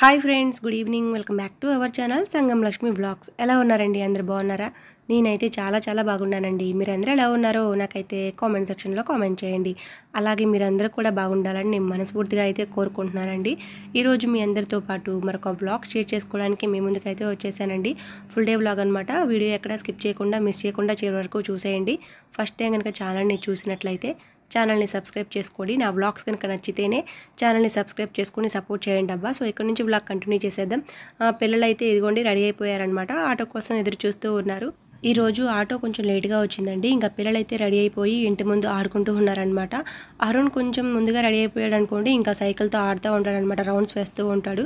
hi friends good evening welcome back to our channel Sangam Lakshmi blogs ఎలా ఉన్నారండి అందరు బాగున్నారా నేనైతే చాలా చాలా బాగున్నానండి మీరందరూ ఎలా ఉన్నారో నాకైతే కామెంట్ సెక్షన్లో కామెంట్ చేయండి అలాగే మీరందరూ కూడా బాగుండాలని నేను మనస్ఫూర్తిగా అయితే కోరుకుంటున్నానండి ఈరోజు మీ అందరితో పాటు మరొక బ్లాగ్ షేర్ చేసుకోవడానికి మీ ముందుకైతే వచ్చేసానండి ఫుల్ డే బ్లాగ్ అనమాట వీడియో ఎక్కడ స్కిప్ చేయకుండా మిస్ చేయకుండా చివరి వరకు చూసేయండి ఫస్ట్ టైం కనుక ఛానల్ని చూసినట్లయితే ఛానల్ని సబ్స్క్రైబ్ చేసుకోండి నా బ్లాగ్స్ కనుక నచ్చితేనే ఛానల్ని సబ్స్క్రైబ్ చేసుకుని సపోర్ట్ చేయండి అబ్బా సో ఇక్కడ నుంచి బ్లాగ్ కంటిన్యూ చేసేద్దాం పిల్లలైతే ఇదిగోండి రెడీ అయిపోయారనమాట ఆటో కోసం ఎదురు చూస్తూ ఉన్నారు ఈరోజు ఆటో కొంచెం లేట్గా వచ్చిందండి ఇంకా పిల్లలైతే రెడీ అయిపోయి ఇంటి ముందు ఆడుకుంటూ ఉన్నారనమాట అరుణ్ కొంచెం ముందుగా రెడీ అయిపోయాడు అనుకోండి ఇంకా సైకిల్తో ఆడుతూ ఉంటాడనమాట రౌండ్స్ వేస్తూ ఉంటాడు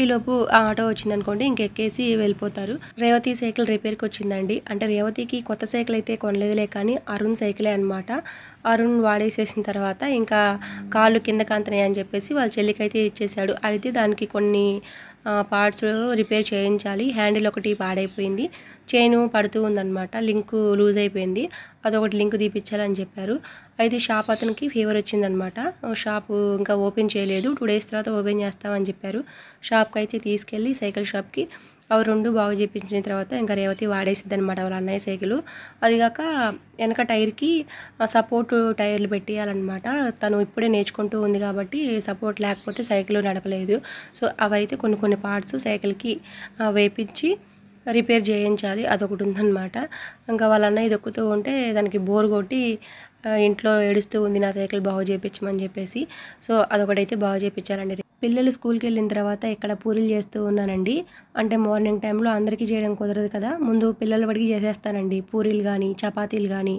ఈలోపు ఆటో వచ్చిందనుకోండి ఇంకెక్కేసి వెళ్ళిపోతారు రేవతి సైకిల్ రిపేర్కి వచ్చిందండి అంటే రేవతికి కొత్త సైకిల్ అయితే కొనలేదులే కానీ అరుణ్ సైకిలే అనమాట అరుణ్ వాడేసేసిన తర్వాత ఇంకా కాళ్ళు కిందకి అంతనే అని చెప్పేసి వాళ్ళ చెల్లికైతే ఇచ్చేసాడు అయితే దానికి కొన్ని పార్ట్స్ రిపేర్ చేయించాలి హ్యాండిల్ ఒకటి పాడైపోయింది చైన్ పడుతూ ఉందన్నమాట లింకు లూజ్ అయిపోయింది అదొకటి లింక్ తీపిచ్చాలని చెప్పారు అయితే షాప్ అతనికి ఫీవర్ వచ్చిందనమాట షాప్ ఇంకా ఓపెన్ చేయలేదు టూ డేస్ తర్వాత ఓపెన్ చేస్తామని చెప్పారు షాప్కి అయితే తీసుకెళ్ళి సైకిల్ షాప్కి అవి రెండు బాగు చేయించిన తర్వాత ఇంకా రేవతి వాడేసిద్ది అనమాట వాళ్ళ అన్నయ్య సైకిల్ అదిగాక వెనక టైర్కి సపోర్ట్ టైర్లు పెట్టేయాలన్నమాట తను ఇప్పుడే నేర్చుకుంటూ ఉంది కాబట్టి సపోర్ట్ లేకపోతే సైకిల్ నడపలేదు సో అవైతే కొన్ని కొన్ని పార్ట్స్ సైకిల్కి వేపించి రిపేర్ చేయించాలి అదొకటి ఉందన్నమాట ఇంకా వాళ్ళ అన్నయ్య దొక్కుతూ ఉంటే దానికి బోర్ కొట్టి ఇంట్లో ఏడుస్తూ ఉంది నా సైకిల్ బాగు చేయించమని చెప్పేసి సో అదొకటైతే బాగు చేయించాలండి పిల్లలు స్కూల్కి వెళ్ళిన తర్వాత ఇక్కడ పూరీలు చేస్తూ ఉన్నానండి అంటే మార్నింగ్ టైంలో అందరికీ చేయడం కుదరదు కదా ముందు పిల్లల వాడికి చేసేస్తానండి పూరీలు కానీ చపాతీలు కానీ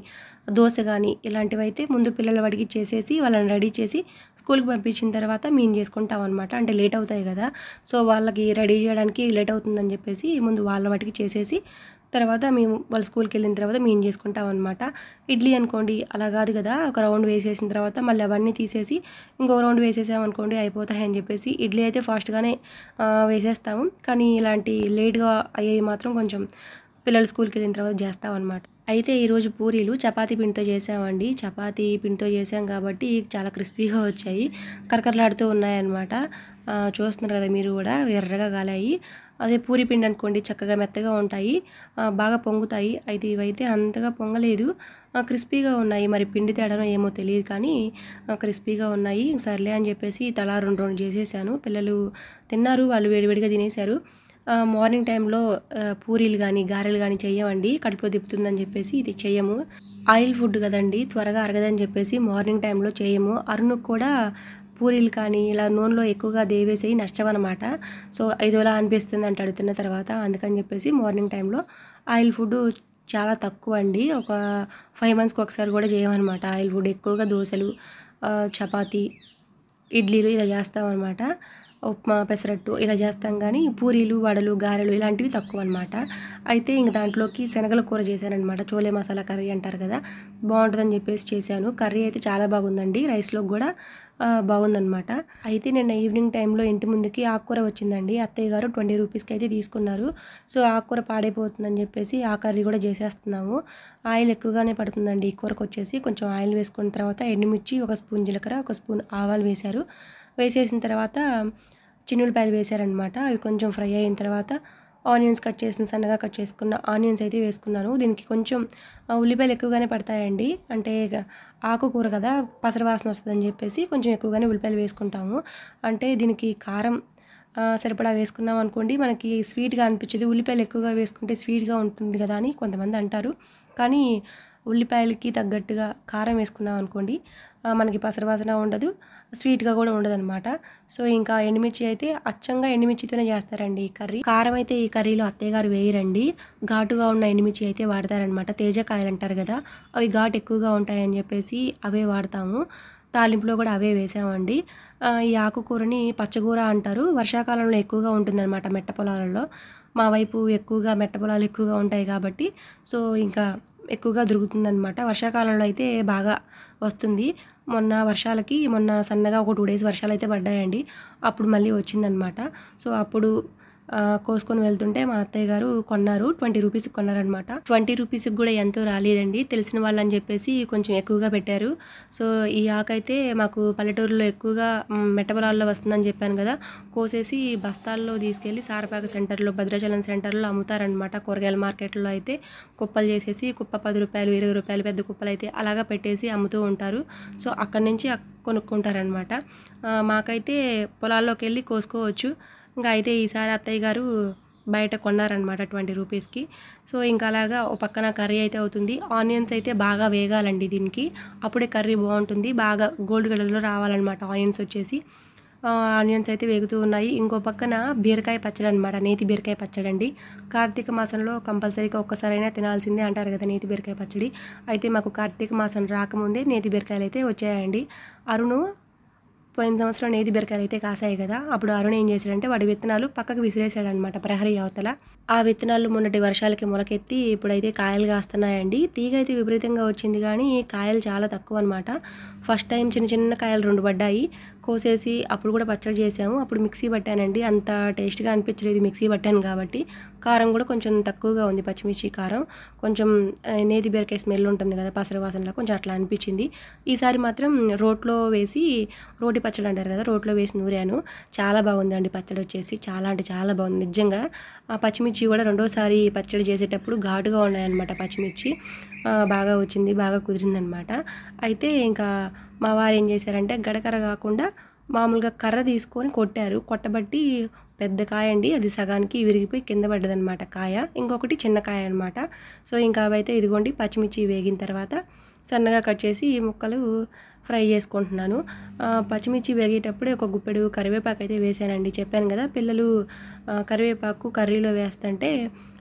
దోశ కానీ ఇలాంటివి అయితే ముందు పిల్లల వాడికి చేసేసి వాళ్ళని రెడీ చేసి స్కూల్కి పంపించిన తర్వాత మేము చేసుకుంటాం అనమాట అంటే లేట్ అవుతాయి కదా సో వాళ్ళకి రెడీ చేయడానికి లేట్ అవుతుందని చెప్పేసి ముందు వాళ్ళ వాటికి చేసేసి తర్వాత మేము వాళ్ళు స్కూల్కి వెళ్ళిన తర్వాత మేము చేసుకుంటాం అనమాట ఇడ్లీ అనుకోండి అలా కాదు కదా ఒక రౌండ్ వేసేసిన తర్వాత మళ్ళీ అవన్నీ తీసేసి ఇంకో రౌండ్ వేసేసామనుకోండి అయిపోతాయి అని చెప్పేసి ఇడ్లీ అయితే ఫాస్ట్గానే వేసేస్తాము కానీ ఇలాంటి లేట్గా అయ్యేవి మాత్రం కొంచెం పిల్లలు స్కూల్కి వెళ్ళిన తర్వాత చేస్తామన్నమాట అయితే ఈరోజు పూరీలు చపాతీ పిండితో చేసామండి చపాతీ పిండితో చేసాం కాబట్టి చాలా క్రిస్పీగా వచ్చాయి కరకరలాడుతూ ఉన్నాయన్నమాట చూస్తున్నారు కదా మీరు కూడా ఎర్రగా కాలాయి అదే పూరి పిండి అనుకోండి చక్కగా మెత్తగా ఉంటాయి బాగా పొంగుతాయి అయితే ఇవైతే అంతగా పొంగలేదు క్రిస్పీగా ఉన్నాయి మరి పిండి తేడానో ఏమో తెలియదు కానీ క్రిస్పీగా ఉన్నాయి సర్లే అని చెప్పేసి తలా రెండు రెండు చేసేసాను పిల్లలు తిన్నారు వాళ్ళు వేడివేడిగా తినేశారు మార్నింగ్ టైంలో పూరీలు కానీ గారెలు కానీ చేయమండి కడుపులో తిప్పుతుందని చెప్పేసి ఇది చేయము ఆయిల్ ఫుడ్ కదండి త్వరగా అరగదని చెప్పేసి మార్నింగ్ టైంలో చేయము అరుణుకు కూడా పూరీలు కానీ ఇలా నూనెలో ఎక్కువగా దేవేసేవి నష్టం అనమాట సో ఇదోలా అనిపిస్తుంది అంటాడు తిన్న తర్వాత అందుకని చెప్పేసి మార్నింగ్ టైంలో ఆయిల్ ఫుడ్ చాలా తక్కువ అండి ఒక ఫైవ్ మంత్స్కి ఒకసారి కూడా చేయమన్నమాట ఆయిల్ ఫుడ్ ఎక్కువగా దోశలు చపాతీ ఇడ్లీలు ఇలా చేస్తామన్నమాట ఉప్మా పెసరట్టు ఇలా చేస్తాం కానీ పూరీలు వడలు గారెలు ఇలాంటివి తక్కువ అనమాట అయితే ఇంక దాంట్లోకి శనగల కూర చేశానమాట చోలే మసాలా కర్రీ అంటారు కదా బాగుంటుందని చెప్పేసి చేశాను కర్రీ అయితే చాలా బాగుందండి రైస్లో కూడా బాగుందనమాట అయితే నిన్న ఈవినింగ్ టైంలో ఇంటి ముందుకి ఆకుకూర వచ్చిందండి అత్తయ్య గారు ట్వంటీ రూపీస్కి అయితే తీసుకున్నారు సో ఆకుకూర పాడైపోతుందని చెప్పేసి ఆ కర్రీ కూడా చేసేస్తున్నాము ఆయిల్ ఎక్కువగానే పడుతుందండి ఈ కూరకు వచ్చేసి కొంచెం ఆయిల్ వేసుకున్న తర్వాత ఎండుమిర్చి ఒక స్పూన్ జీలకర్ర ఒక స్పూన్ ఆవాలు వేశారు వేసేసిన తర్వాత చిన్నులపాయలు వేసారనమాట అవి కొంచెం ఫ్రై అయిన తర్వాత ఆనియన్స్ కట్ చేసిన సన్నగా కట్ చేసుకున్న ఆనియన్స్ అయితే వేసుకున్నాను దీనికి కొంచెం ఉల్లిపాయలు ఎక్కువగానే పడతాయండి అంటే ఆకుకూర కదా పసరవాసన వస్తుందని చెప్పేసి కొంచెం ఎక్కువగానే ఉల్లిపాయలు వేసుకుంటాము అంటే దీనికి కారం సరిపడా వేసుకున్నాం అనుకోండి మనకి స్వీట్గా అనిపించేది ఉల్లిపాయలు ఎక్కువగా వేసుకుంటే స్వీట్గా ఉంటుంది కదా అని కొంతమంది అంటారు కానీ ఉల్లిపాయలకి తగ్గట్టుగా కారం వేసుకున్నాం అనుకోండి మనకి పసరవాసన ఉండదు స్వీట్గా కూడా ఉండదు అనమాట సో ఇంకా ఎండుమిర్చి అయితే అచ్చంగా ఎండుమిర్చితోనే చేస్తారండి ఈ కర్రీ కారం అయితే ఈ కర్రీలో అత్తయ్య గారు వేయరండి ఘాటుగా ఉన్న ఎండుమిర్చి అయితే వాడతారనమాట తేజకాయలు అంటారు కదా అవి ఘాటు ఎక్కువగా ఉంటాయని చెప్పేసి అవే వాడతాము తాలింపులో కూడా అవే వేసామండి ఈ ఆకుకూరని పచ్చకూర అంటారు వర్షాకాలంలో ఎక్కువగా ఉంటుందన్నమాట మెట్ట పొలాలలో మా వైపు ఎక్కువగా మెట్ట పొలాలు ఎక్కువగా ఉంటాయి కాబట్టి సో ఇంకా ఎక్కువగా దొరుకుతుందనమాట వర్షాకాలంలో అయితే బాగా వస్తుంది మొన్న వర్షాలకి మొన్న సన్నగా ఒక టూ డేస్ వర్షాలు అయితే పడ్డాయండి అప్పుడు మళ్ళీ వచ్చిందనమాట సో అప్పుడు కోసుకొని వెళ్తుంటే మా అత్తయ్య గారు కొన్నారు ట్వంటీ రూపీస్ కొన్నారనమాట ట్వంటీ రూపీస్కి కూడా ఎంతో రాలేదండి తెలిసిన వాళ్ళని చెప్పేసి కొంచెం ఎక్కువగా పెట్టారు సో ఈ ఆకైతే మాకు పల్లెటూరులో ఎక్కువగా మెటబలాల్లో వస్తుందని చెప్పాను కదా కోసేసి బస్తాల్లో తీసుకెళ్ళి సారపాక సెంటర్లో భద్రాచలం సెంటర్లో అమ్ముతారనమాట కూరగాయల మార్కెట్లో అయితే కుప్పలు చేసేసి కుప్ప పది రూపాయలు ఇరవై రూపాయలు పెద్ద కుప్పలు అయితే అలాగా పెట్టేసి అమ్ముతూ ఉంటారు సో అక్కడి నుంచి కొనుక్కుంటారనమాట మాకైతే పొలాల్లోకి వెళ్ళి కోసుకోవచ్చు ఇంకా అయితే ఈసారి అత్తయ్య గారు బయట కొన్నారనమాట ట్వంటీ రూపీస్కి సో ఇంకా అలాగా ఒక పక్కన కర్రీ అయితే అవుతుంది ఆనియన్స్ అయితే బాగా వేగాలండి దీనికి అప్పుడే కర్రీ బాగుంటుంది బాగా గోల్డ్ కలర్లో రావాలన్నమాట ఆనియన్స్ వచ్చేసి ఆనియన్స్ అయితే వేగుతూ ఉన్నాయి ఇంకో పక్కన బీరకాయ పచ్చడి అనమాట నేతి బీరకాయ పచ్చడి అండి కార్తీక మాసంలో కంపల్సరీగా ఒక్కసారైనా తినాల్సిందే అంటారు కదా నేతి బీరకాయ పచ్చడి అయితే మాకు కార్తీక మాసం రాకముందే నేతి బీరకాయలు అయితే వచ్చాయండి అరుణు పోయిన సంవత్సరం నేది బెరకాయలు అయితే కాసాయి కదా అప్పుడు అరుణ్ ఏం చేశాడంటే వాడి విత్తనాలు పక్కకు విసిరేసాడనమాట ప్రహరీ అవతల ఆ విత్తనాలు మొన్నటి వర్షాలకి మొలకెత్తి ఇప్పుడైతే కాయలు కాస్తున్నాయండి తీగ అయితే విపరీతంగా వచ్చింది కానీ కాయలు చాలా తక్కువ అనమాట ఫస్ట్ టైం చిన్న చిన్న కాయలు రెండు పడ్డాయి కోసేసి అప్పుడు కూడా పచ్చడి చేసాము అప్పుడు మిక్సీ పట్టానండి అంత టేస్ట్గా అనిపించలేదు మిక్సీ పట్టాను కాబట్టి కారం కూడా కొంచెం తక్కువగా ఉంది పచ్చిమిర్చి కారం కొంచెం నేతి బీరకాయ స్మెల్ ఉంటుంది కదా పసర వాసనలో కొంచెం అట్లా అనిపించింది ఈసారి మాత్రం రోట్లో వేసి రోటి పచ్చడి అంటారు కదా రోట్లో వేసి నూరాను చాలా బాగుందండి పచ్చడి వచ్చేసి చాలా అంటే చాలా బాగుంది నిజంగా ఆ పచ్చిమిర్చి కూడా రెండోసారి పచ్చడి చేసేటప్పుడు ఘాటుగా ఉన్నాయన్నమాట పచ్చిమిర్చి బాగా వచ్చింది బాగా కుదిరిందనమాట అయితే ఇంకా మా వారు ఏం చేశారంటే గడకర కాకుండా మామూలుగా కర్ర తీసుకొని కొట్టారు కొట్టబట్టి పెద్ద కాయ అండి అది సగానికి విరిగిపోయి కింద పడ్డదనమాట కాయ ఇంకొకటి చిన్న కాయ అనమాట సో ఇంకా అవైతే ఇదిగోండి పచ్చిమిర్చి వేగిన తర్వాత సన్నగా కట్ చేసి ఈ ముక్కలు ఫ్రై చేసుకుంటున్నాను పచ్చిమిర్చి వేగేటప్పుడే ఒక గుప్పెడు కరివేపాకు అయితే వేసానండి చెప్పాను కదా పిల్లలు కరివేపాకు కర్రీలో వేస్తుంటే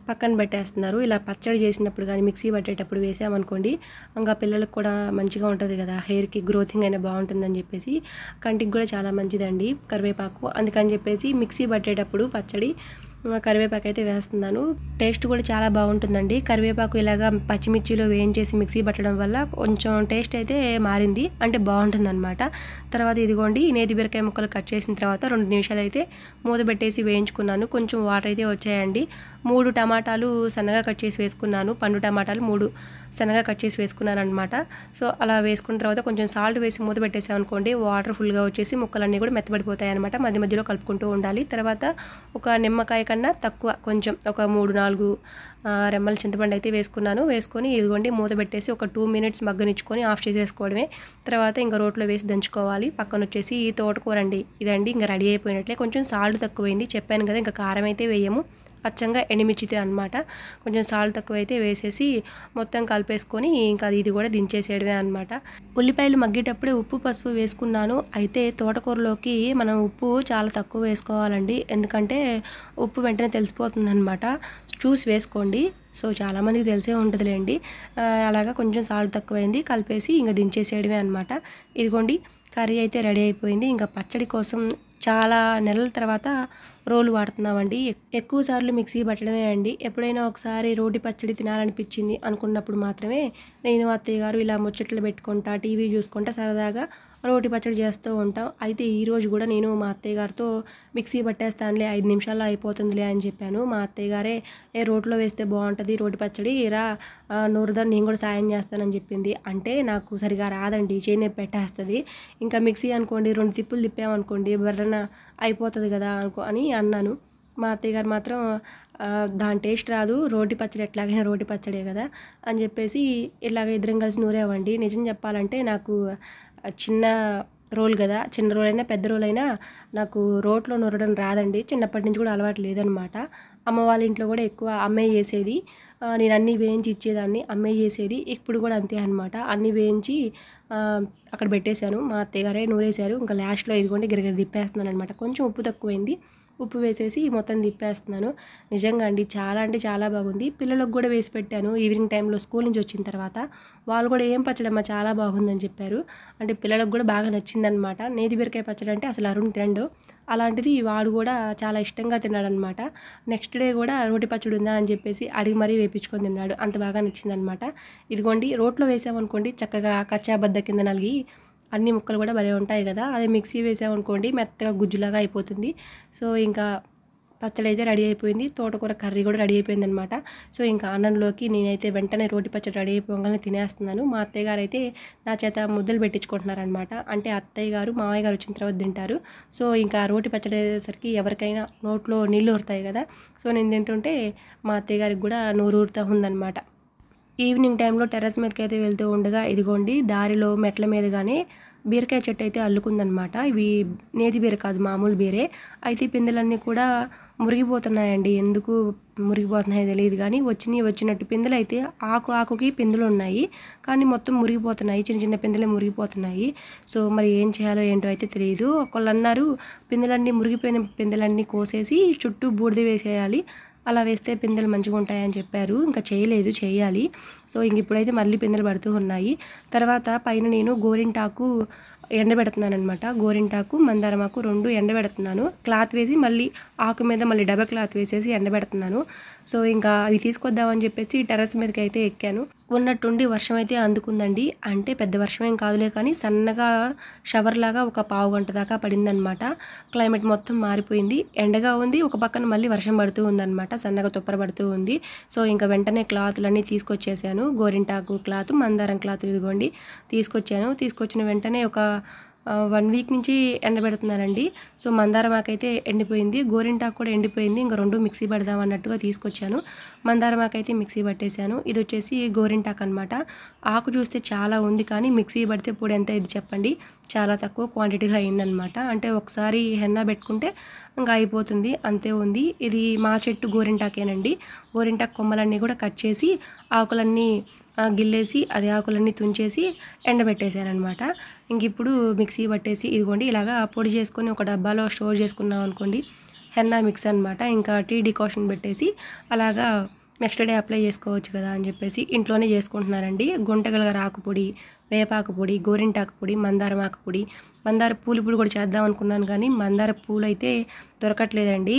పక్కన పెట్టేస్తున్నారు ఇలా పచ్చడి చేసినప్పుడు కానీ మిక్సీ పట్టేటప్పుడు వేసామనుకోండి ఇంకా పిల్లలకు కూడా మంచిగా ఉంటుంది కదా హెయిర్కి గ్రోతింగ్ అయినా బాగుంటుందని చెప్పేసి కంటికి కూడా చాలా మంచిదండి కరివేపాకు అందుకని చెప్పేసి మిక్సీ పట్టేటప్పుడు పచ్చడి కరివేపాకు అయితే వేస్తున్నాను టేస్ట్ కూడా చాలా బాగుంటుందండి కరివేపాకు ఇలాగా పచ్చిమిర్చిలో వేయించేసి మిక్సీ పట్టడం వల్ల కొంచెం టేస్ట్ అయితే మారింది అంటే బాగుంటుంది అనమాట తర్వాత ఇదిగోండి నేతి బీరకాయ ముక్కలు కట్ చేసిన తర్వాత రెండు నిమిషాలు అయితే మూత పెట్టేసి వేయించుకున్నాను కొంచెం వాటర్ అయితే వచ్చాయండి మూడు టమాటాలు సన్నగా కట్ చేసి వేసుకున్నాను పండు టమాటాలు మూడు సన్నగా కట్ చేసి వేసుకున్నాను అనమాట సో అలా వేసుకున్న తర్వాత కొంచెం సాల్ట్ వేసి మూత పెట్టేసామనుకోండి వాటర్ ఫుల్గా వచ్చేసి ముక్కలన్నీ కూడా మెత్తబడిపోతాయి అనమాట మధ్య మధ్యలో కలుపుకుంటూ ఉండాలి తర్వాత ఒక నిమ్మకాయ కన్నా తక్కువ కొంచెం ఒక మూడు నాలుగు రెమ్మల చింతపండు అయితే వేసుకున్నాను వేసుకొని ఇదిగోండి మూత పెట్టేసి ఒక టూ మినిట్స్ మగ్గనిచ్చుకొని ఆఫ్ చేసేసుకోవడమే తర్వాత ఇంకా రోట్లో వేసి దంచుకోవాలి పక్కన వచ్చేసి ఈ తోటకూరండి ఇదండి ఇంకా రెడీ అయిపోయినట్లే కొంచెం సాల్ట్ తక్కువైంది చెప్పాను కదా ఇంకా కారం అయితే వేయము అచ్చంగా ఎనిమిచ్చితే అనమాట కొంచెం సాల్ట్ తక్కువైతే వేసేసి మొత్తం కలిపేసుకొని ఇంకా ఇది కూడా దించేసేయడమే అనమాట ఉల్లిపాయలు మగ్గేటప్పుడే ఉప్పు పసుపు వేసుకున్నాను అయితే తోటకూరలోకి మనం ఉప్పు చాలా తక్కువ వేసుకోవాలండి ఎందుకంటే ఉప్పు వెంటనే తెలిసిపోతుంది అనమాట చూసి వేసుకోండి సో చాలామందికి తెలిసే ఉంటుందిలేండి అలాగా కొంచెం సాల్ట్ తక్కువైంది కలిపేసి ఇంకా దించేసేయడమే అనమాట ఇదిగోండి కర్రీ అయితే రెడీ అయిపోయింది ఇంకా పచ్చడి కోసం చాలా నెలల తర్వాత రోలు వాడుతున్నామండి ఎక్కువ సార్లు మిక్సీ పట్టడమే అండి ఎప్పుడైనా ఒకసారి రోటి పచ్చడి తినాలనిపించింది అనుకున్నప్పుడు మాత్రమే నేను అత్తయ్య గారు ఇలా ముచ్చట్లు పెట్టుకుంటా టీవీ చూసుకుంటా సరదాగా రోటి పచ్చడి చేస్తూ ఉంటాం అయితే ఈరోజు కూడా నేను మా అత్తయ్య గారితో మిక్సీ పట్టేస్తానులే ఐదు నిమిషాల్లో అయిపోతుందిలే అని చెప్పాను మా అత్తయ్య గారే ఏ రోట్లో వేస్తే బాగుంటుంది రోటి పచ్చడి ఇరా నూరుదా నేను కూడా సాయం చేస్తానని చెప్పింది అంటే నాకు సరిగా రాదండి చేయి పెట్టేస్తుంది ఇంకా మిక్సీ అనుకోండి రెండు తిప్పులు తిప్పామనుకోండి బర్రన అయిపోతుంది కదా అనుకో అని అన్నాను మా అత్తయ్య గారు మాత్రం దాని టేస్ట్ రాదు రోటి పచ్చడి ఎట్లాగైనా రోటి పచ్చడే కదా అని చెప్పేసి ఇలాగ ఇద్దరం కలిసి నూరేవండి నిజం చెప్పాలంటే నాకు చిన్న రోల్ కదా చిన్న రోల్ అయినా పెద్ద రోల్ అయినా నాకు రోట్లో నొరడం రాదండి చిన్నప్పటి నుంచి కూడా అలవాటు లేదనమాట అమ్మ వాళ్ళ ఇంట్లో కూడా ఎక్కువ అమ్మే చేసేది నేను అన్నీ వేయించి ఇచ్చేదాన్ని అమ్మే చేసేది ఇప్పుడు కూడా అంతే అనమాట అన్నీ వేయించి అక్కడ పెట్టేశాను మా అత్తయ్యగారే నూరేశారు ఇంకా లాస్ట్లో ఇదిగోండి గిరగిర తిప్పేస్తున్నాను అనమాట కొంచెం ఉప్పు తక్కువైంది ఉప్పు వేసేసి మొత్తం తిప్పేస్తున్నాను నిజంగా అండి చాలా అంటే చాలా బాగుంది పిల్లలకు కూడా వేసి పెట్టాను ఈవినింగ్ టైంలో స్కూల్ నుంచి వచ్చిన తర్వాత వాళ్ళు కూడా ఏం పచ్చడమ్మా చాలా బాగుందని చెప్పారు అంటే పిల్లలకు కూడా బాగా నచ్చిందనమాట నేతి బీరకాయ పచ్చడి అంటే అసలు అరుణ్ తినండు అలాంటిది వాడు కూడా చాలా ఇష్టంగా తిన్నాడనమాట నెక్స్ట్ డే కూడా రోటి పచ్చడి ఉందా అని చెప్పేసి అడిగి మరీ వేపించుకొని తిన్నాడు అంత బాగా నచ్చిందనమాట ఇదిగోండి రోట్లో వేసామనుకోండి చక్కగా కచ్చాబద్ద కింద నలిగి అన్ని ముక్కలు కూడా భలే ఉంటాయి కదా అదే మిక్సీ వేసామనుకోండి మెత్తగా గుజ్జులాగా అయిపోతుంది సో ఇంకా పచ్చడి అయితే రెడీ అయిపోయింది తోటకూర కర్రీ కూడా రెడీ అయిపోయింది అనమాట సో ఇంకా అన్నంలోకి నేనైతే వెంటనే రోటి పచ్చడి రెడీ అయిపోగానే తినేస్తున్నాను మా అత్తయ్య గారు అయితే నా చేత ముద్దలు పెట్టించుకుంటున్నారనమాట అంటే అత్తయ్య గారు మామయ్య గారు వచ్చిన తర్వాత తింటారు సో ఇంకా రోటి పచ్చడి అయ్యేసరికి ఎవరికైనా నోట్లో నీళ్ళు ఊరుతాయి కదా సో నేను తింటుంటే మా అత్తయ్య గారికి కూడా నోరు ఊరుతా ఉందనమాట ఈవినింగ్ టైంలో టెర్రస్ మీదకి అయితే వెళ్తూ ఉండగా ఇదిగోండి దారిలో మెట్ల మీద కానీ బీరకాయ చెట్టు అయితే అల్లుకుందనమాట ఇవి నేతి బీర కాదు మామూలు బీరే అయితే పిందెలన్నీ కూడా మురిగిపోతున్నాయండి ఎందుకు మురిగిపోతున్నాయో తెలియదు కానీ వచ్చినాయి వచ్చినట్టు పిందెలు అయితే ఆకు ఆకుకి పిందెలు ఉన్నాయి కానీ మొత్తం మురిగిపోతున్నాయి చిన్న చిన్న పిందెలే మురిగిపోతున్నాయి సో మరి ఏం చేయాలో ఏంటో అయితే తెలియదు ఒకళ్ళు అన్నారు పిందెలన్నీ మురిగిపోయిన పిందెలన్నీ కోసేసి చుట్టూ బూడిద వేసేయాలి అలా వేస్తే పిందెలు మంచిగా ఉంటాయని చెప్పారు ఇంకా చేయలేదు చేయాలి సో ఇంక ఇప్పుడైతే మళ్ళీ పిందెలు పడుతూ ఉన్నాయి తర్వాత పైన నేను గోరింటాకు ఎండబెడుతున్నాను అనమాట గోరింటాకు మందారమాకు రెండు ఎండబెడుతున్నాను క్లాత్ వేసి మళ్ళీ ఆకు మీద మళ్ళీ డబల్ క్లాత్ వేసేసి ఎండబెడుతున్నాను సో ఇంకా అవి తీసుకొద్దామని చెప్పేసి టెర్రస్ మీదకి అయితే ఎక్కాను ఉన్నట్టుండి వర్షం అయితే అందుకుందండి అంటే పెద్ద వర్షం ఏం కాదులే కానీ సన్నగా షవర్ లాగా ఒక పావు గంట దాకా పడిందనమాట క్లైమేట్ మొత్తం మారిపోయింది ఎండగా ఉంది ఒక పక్కన మళ్ళీ వర్షం పడుతూ ఉందన్నమాట సన్నగా తుప్పర పడుతూ ఉంది సో ఇంకా వెంటనే క్లాతులన్నీ తీసుకొచ్చేసాను గోరింటాకు క్లాత్ మందారం క్లాత్ ఇదిగోండి తీసుకొచ్చాను తీసుకొచ్చిన వెంటనే ఒక వన్ వీక్ నుంచి ఎండబెడుతున్నానండి సో మందారం ఆకైతే ఎండిపోయింది గోరింటాకు కూడా ఎండిపోయింది ఇంకా రెండు మిక్సీ పెడదాం అన్నట్టుగా తీసుకొచ్చాను మందారం అయితే మిక్సీ పట్టేశాను ఇది వచ్చేసి గోరింటాకు అనమాట ఆకు చూస్తే చాలా ఉంది కానీ మిక్సీ పడితే ఇప్పుడు ఎంత ఇది చెప్పండి చాలా తక్కువ క్వాంటిటీలో అయిందనమాట అంటే ఒకసారి హెన్నా పెట్టుకుంటే ఇంకా అయిపోతుంది అంతే ఉంది ఇది మా చెట్టు గోరింటాకేనండి గోరింటాకు కొమ్మలన్నీ కూడా కట్ చేసి ఆకులన్నీ గిల్లేసి అది ఆకులన్నీ తుంచేసి అనమాట ఇంక ఇప్పుడు మిక్సీ పట్టేసి ఇదిగోండి ఇలాగా పొడి చేసుకొని ఒక డబ్బాలో స్టోర్ చేసుకున్నాం అనుకోండి హెన్నా మిక్స్ అనమాట ఇంకా టీ డికాషన్ పెట్టేసి అలాగా నెక్స్ట్ డే అప్లై చేసుకోవచ్చు కదా అని చెప్పేసి ఇంట్లోనే చేసుకుంటున్నారండి గుంటగలగర ఆకుపొడి వేపాకు పొడి గోరింటాకు పొడి మందారం ఆకు పొడి మందార పూలు పొడి కూడా చేద్దాం అనుకున్నాను కానీ మందార పూలు అయితే దొరకట్లేదండి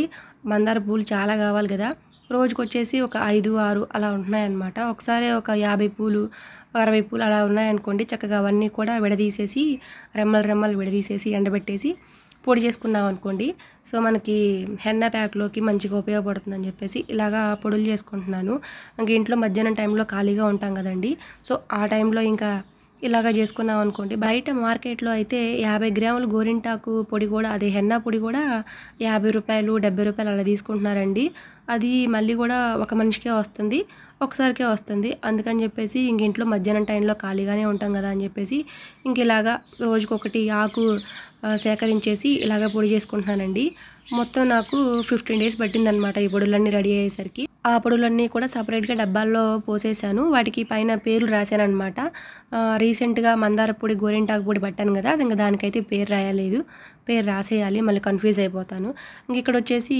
మందార పూలు చాలా కావాలి కదా రోజుకొచ్చేసి ఒక ఐదు ఆరు అలా ఉంటున్నాయన్నమాట ఒకసారి ఒక యాభై పూలు అరవై పూలు అలా ఉన్నాయనుకోండి చక్కగా అవన్నీ కూడా విడదీసేసి రెమ్మలు రెమ్మలు విడదీసేసి ఎండబెట్టేసి పొడి చేసుకున్నాం అనుకోండి సో మనకి హెన్న ప్యాక్లోకి మంచిగా ఉపయోగపడుతుందని చెప్పేసి ఇలాగా పొడులు చేసుకుంటున్నాను ఇంకా ఇంట్లో మధ్యాహ్నం టైంలో ఖాళీగా ఉంటాం కదండి సో ఆ టైంలో ఇంకా ఇలాగ చేసుకున్నాం అనుకోండి బయట మార్కెట్లో అయితే యాభై గ్రాములు గోరింటాకు పొడి కూడా అదే హెన్నా పొడి కూడా యాభై రూపాయలు డెబ్బై రూపాయలు అలా తీసుకుంటున్నారండి అది మళ్ళీ కూడా ఒక మనిషికే వస్తుంది ఒకసారికే వస్తుంది అందుకని చెప్పేసి ఇంక ఇంట్లో మధ్యాహ్నం టైంలో ఖాళీగానే ఉంటాం కదా అని చెప్పేసి ఇంక ఇలాగా రోజుకొకటి ఆకు సేకరించేసి ఇలాగ పొడి చేసుకుంటున్నానండి మొత్తం నాకు ఫిఫ్టీన్ డేస్ పట్టిందనమాట ఈ పొడులన్నీ రెడీ అయ్యేసరికి ఆ పొడులన్నీ కూడా సపరేట్గా డబ్బాల్లో పోసేసాను వాటికి పైన పేర్లు రాశాను అనమాట రీసెంట్గా మందార పొడి గోరింటాకు పొడి పట్టాను కదా ఇంకా దానికైతే పేరు రాయలేదు పేరు రాసేయాలి మళ్ళీ కన్ఫ్యూజ్ అయిపోతాను ఇంక ఇక్కడ వచ్చేసి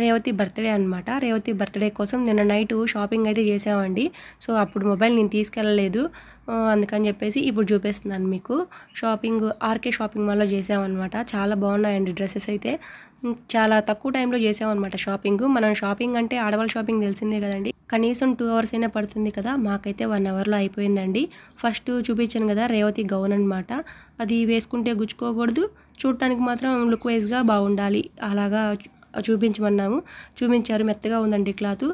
రేవతి బర్త్డే అనమాట రేవతి బర్త్డే కోసం నిన్న నైట్ షాపింగ్ అయితే చేసామండి సో అప్పుడు మొబైల్ నేను తీసుకెళ్ళలేదు అందుకని చెప్పేసి ఇప్పుడు చూపిస్తున్నాను మీకు షాపింగ్ ఆర్కే షాపింగ్ మాల్లో చేసామన్నమాట చాలా బాగున్నాయండి డ్రెస్సెస్ అయితే చాలా తక్కువ టైంలో చేసామన్నమాట షాపింగ్ మనం షాపింగ్ అంటే ఆడవాళ్ళ షాపింగ్ తెలిసిందే కదండి కనీసం టూ అవర్స్ అయినా పడుతుంది కదా మాకైతే వన్ అవర్లో అయిపోయిందండి ఫస్ట్ చూపించాను కదా రేవతి గౌన్ అనమాట అది వేసుకుంటే గుచ్చుకోకూడదు చూడటానికి మాత్రం లుక్ వైజ్గా బాగుండాలి అలాగా చూపించమన్నాము చూపించారు మెత్తగా ఉందండి క్లాత్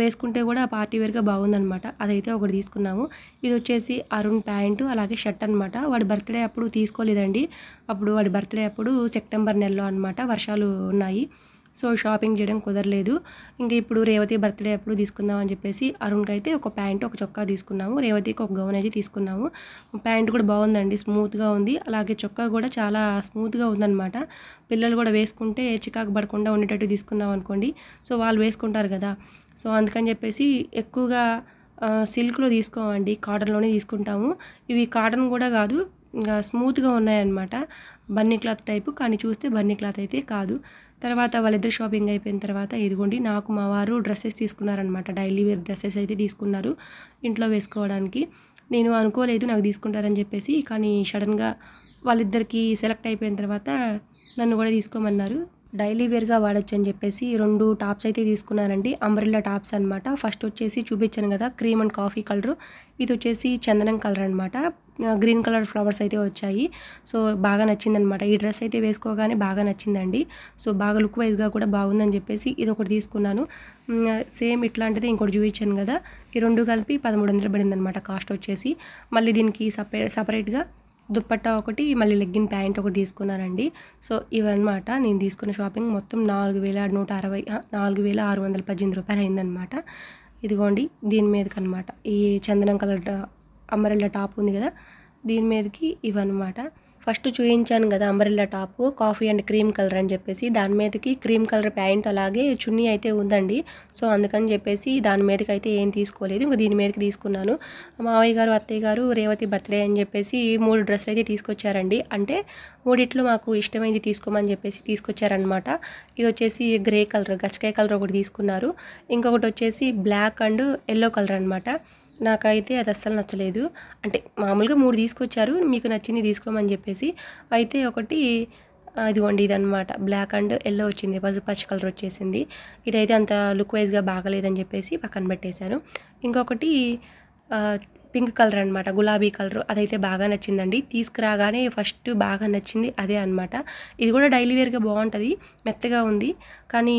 వేసుకుంటే కూడా పార్టీ వేర్గా బాగుందనమాట అదైతే ఒకటి తీసుకున్నాము ఇది వచ్చేసి అరుణ్ ప్యాంటు అలాగే షర్ట్ అనమాట వాడి బర్త్డే అప్పుడు తీసుకోలేదండి అప్పుడు వాడి బర్త్డే అప్పుడు సెప్టెంబర్ నెలలో అనమాట వర్షాలు ఉన్నాయి సో షాపింగ్ చేయడం కుదరలేదు ఇంకా ఇప్పుడు రేవతి బర్త్డే అప్పుడు తీసుకుందాం అని చెప్పేసి అరుణ్కి అయితే ఒక ప్యాంటు ఒక చొక్కా తీసుకున్నాము రేవతికి ఒక గౌన్ అయితే తీసుకున్నాము ప్యాంట్ కూడా బాగుందండి స్మూత్గా ఉంది అలాగే చొక్కా కూడా చాలా స్మూత్గా ఉందన్నమాట పిల్లలు కూడా వేసుకుంటే చికాకు పడకుండా ఉండేటట్టు తీసుకున్నాం అనుకోండి సో వాళ్ళు వేసుకుంటారు కదా సో అందుకని చెప్పేసి ఎక్కువగా సిల్క్లో తీసుకోమండి కాటన్లోనే తీసుకుంటాము ఇవి కాటన్ కూడా కాదు స్మూత్గా ఉన్నాయన్నమాట బన్నీ క్లాత్ టైపు కానీ చూస్తే బన్నీ క్లాత్ అయితే కాదు తర్వాత వాళ్ళిద్దరు షాపింగ్ అయిపోయిన తర్వాత ఇదిగోండి నాకు మా వారు డ్రెస్సెస్ తీసుకున్నారనమాట డైలీ వేర్ డ్రెస్సెస్ అయితే తీసుకున్నారు ఇంట్లో వేసుకోవడానికి నేను అనుకోలేదు నాకు తీసుకుంటారని చెప్పేసి కానీ సడన్గా వాళ్ళిద్దరికీ సెలెక్ట్ అయిపోయిన తర్వాత నన్ను కూడా తీసుకోమన్నారు డైలీ వేర్గా వాడచ్చు అని చెప్పేసి రెండు టాప్స్ అయితే తీసుకున్నానండి అంబ్రెల్లా టాప్స్ అనమాట ఫస్ట్ వచ్చేసి చూపించాను కదా క్రీమ్ అండ్ కాఫీ కలర్ ఇది వచ్చేసి చందనం కలర్ అనమాట గ్రీన్ కలర్ ఫ్లవర్స్ అయితే వచ్చాయి సో బాగా నచ్చిందనమాట ఈ డ్రెస్ అయితే వేసుకోగానే బాగా నచ్చిందండి సో బాగా లుక్ వైజ్గా కూడా బాగుందని చెప్పేసి ఇది ఒకటి తీసుకున్నాను సేమ్ ఇట్లాంటిది ఇంకోటి చూపించాను కదా ఈ రెండు కలిపి పదమూడు వందలు పడిందనమాట కాస్ట్ వచ్చేసి మళ్ళీ దీనికి సపరేట్ సపరేట్గా దుప్పట్టా ఒకటి మళ్ళీ లెగ్గిన్ ప్యాంట్ ఒకటి తీసుకున్నానండి సో ఇవన్నమాట నేను తీసుకున్న షాపింగ్ మొత్తం నాలుగు వేల నూట అరవై నాలుగు వేల ఆరు వందల పద్దెనిమిది రూపాయలు అయిందనమాట ఇదిగోండి దీని మీదకనమాట ఈ చందనం కలర్ అమరల్ల టాప్ ఉంది కదా దీని మీదకి ఇవన్నమాట ఫస్ట్ చూయించాను కదా umbrella top coffee and cream colour అని చెప్పేసి దాని మీదకి క్రీమ్ కలర్ ప్యాంట్ అలాగే చున్నీ అయితే ఉందండి సో అందుకని చెప్పేసి దాని మీదకి అయితే ఏం తీసుకోలేదు ఇంకా దీని మీదకి తీసుకున్నాను మావయ్య గారు అత్తయ్య గారు రేవతి బర్త్డే అని చెప్పేసి మూడు డ్రెస్సులు అయితే తీసుకొచ్చారండి అంటే మూడిట్లు మాకు ఇష్టమైంది తీసుకోమని చెప్పేసి తీసుకొచ్చారనమాట ఇది వచ్చేసి గ్రే కలర్ గచ్చకాయ కలర్ ఒకటి తీసుకున్నారు ఇంకొకటి వచ్చేసి బ్లాక్ అండ్ ఎల్లో కలర్ అనమాట నాకైతే అది అస్సలు నచ్చలేదు అంటే మామూలుగా మూడు తీసుకొచ్చారు మీకు నచ్చింది తీసుకోమని చెప్పేసి అయితే ఒకటి ఇది అనమాట బ్లాక్ అండ్ ఎల్లో వచ్చింది పచ్చ కలర్ వచ్చేసింది ఇదైతే అంత లుక్ వైజ్గా బాగలేదని చెప్పేసి పక్కన పెట్టేశాను ఇంకొకటి పింక్ కలర్ అనమాట గులాబీ కలర్ అదైతే బాగా నచ్చిందండి తీసుకురాగానే ఫస్ట్ బాగా నచ్చింది అదే అనమాట ఇది కూడా డైలీ వేర్గా బాగుంటుంది మెత్తగా ఉంది కానీ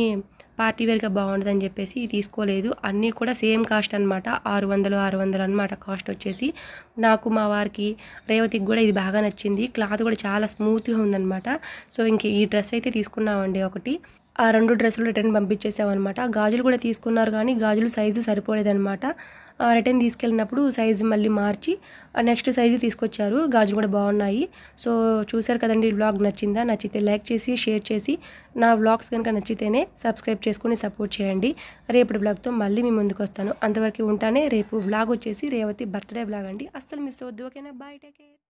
పార్టీ వేర్గా బాగుంటుందని చెప్పేసి తీసుకోలేదు అన్నీ కూడా సేమ్ కాస్ట్ అనమాట ఆరు వందలు ఆరు వందలు అనమాట కాస్ట్ వచ్చేసి నాకు మా వారికి రేవతికి కూడా ఇది బాగా నచ్చింది క్లాత్ కూడా చాలా స్మూత్గా ఉందనమాట సో ఇంక ఈ డ్రెస్ అయితే తీసుకున్నామండి ఒకటి ఆ రెండు డ్రెస్సులు రిటర్న్ పంపించేసామన్నమాట గాజులు కూడా తీసుకున్నారు కానీ గాజులు సైజు సరిపోలేదన్నమాట రిటర్న్ తీసుకెళ్ళినప్పుడు సైజు మళ్ళీ మార్చి నెక్స్ట్ సైజు తీసుకొచ్చారు గాజు కూడా బాగున్నాయి సో చూశారు కదండి వ్లాగ్ నచ్చిందా నచ్చితే లైక్ చేసి షేర్ చేసి నా వ్లాగ్స్ కనుక నచ్చితేనే సబ్స్క్రైబ్ చేసుకుని సపోర్ట్ చేయండి రేపటి వ్లాగ్తో మళ్ళీ మీ ముందుకు వస్తాను అంతవరకు ఉంటానే రేపు వ్లాగ్ వచ్చేసి రేవతి బర్త్డే బ్లాగ్ అండి అస్సలు మిస్ అవద్దు ఓకేనా బాయ్ టేకే